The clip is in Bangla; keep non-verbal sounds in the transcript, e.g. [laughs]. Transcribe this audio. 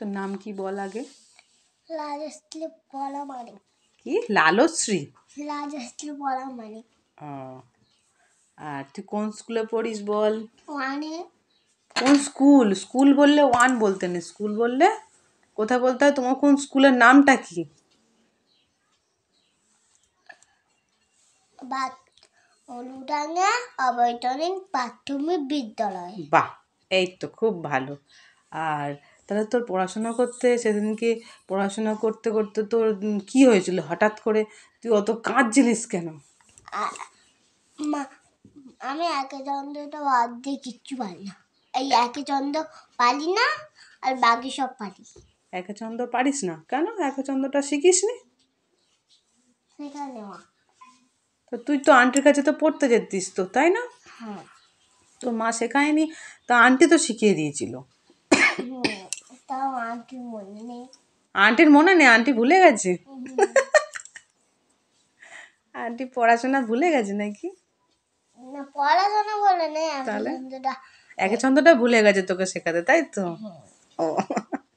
তোর নাম কি বল আগে লালশ্রী বলা মানে কি লালশ্রী লালশ্রী বলা মানে ও আর তুই কোন স্কুলে পড়িস বল ওয়ানে কোন স্কুল স্কুল বললে ওয়ান বলতে নেই স্কুল বললে কোথায় বলতে হয় তোমার কোন স্কুলের নামটা কি অনুডাঙ্গা অবৈতনিক প্রাথমিক বিদ্যালয় বাহ এই তো খুব ভালো আর তাহলে তোর পড়াশোনা করতে সেদিনকে পড়াশোনা করতে করতে তোর কি হয়েছিল হঠাৎ করে তুই অত কাঁদছিলিস কেন মা আমি একে চন্দ্রটা বাদ দিয়ে কিচ্ছু পারি না এই একে চন্দ্র পারি না আর বাকি সব পারি একে চন্দ্র পারিস না কেন একে চন্দ্রটা শিখিস নি তো তুই তো আন্টির কাছে তো পড়তে যেতিস তো তাই না হ্যাঁ তো মা শেখায়নি তা আন্টি তো শিখিয়ে দিয়েছিল হ্যাঁ। তাও আন্টির মনে নেই আন্টির মনে আন্টি ভুলে গেছে আন্টি [laughs] পড়াশোনা ভুলে গেছে নাকি না পড়াশোনা বলে নেই তাহলে একে ছন্দটা ভুলে গেছে তোকে শেখাতে তাই তো ও